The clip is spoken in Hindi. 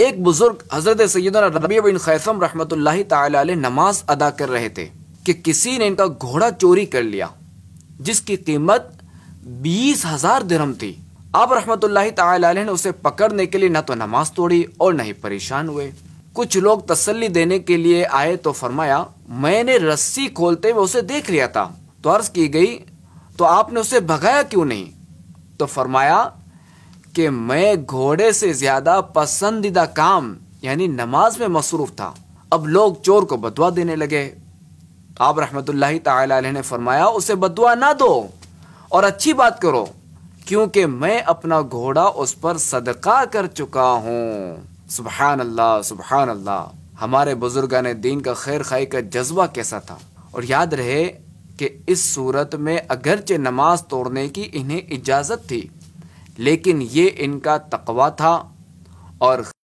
एक बुजुर्ग हजरत सैद रबी बिन खैसम रहमत ताली नमाज अदा कर रहे थे कि किसी ने इनका घोड़ा चोरी कर लिया जिसकी कीमत बीस हजार दिरहम थी आप रहमत ने उसे पकड़ने के लिए न तो नमाज तोड़ी और न ही परेशान हुए कुछ लोग तसल्ली देने के लिए आए तो फरमाया मैंने रस्सी खोलते हुए उसे देख लिया था तो अर्ज की गई तो आपने उसे भगाया क्यों नहीं तो फरमाया कि मैं घोड़े से ज्यादा पसंदीदा काम यानी नमाज में मसरूफ था अब लोग चोर को बदवा देने लगे आप रहमतुल्लाह ने फरमाया उसे बदवा ना दो और अच्छी बात करो क्योंकि मैं अपना घोड़ा उस पर सदका कर चुका हूँ सुबहान अल्लाह सुबहान अल्लाह हमारे बुजुर्ग ने दीन का खैर खाई का जज्बा कैसा था और याद रहे कि इस सूरत में अगरचे नमाज तोड़ने की इन्हें इजाज़त थी लेकिन ये इनका तकवा था और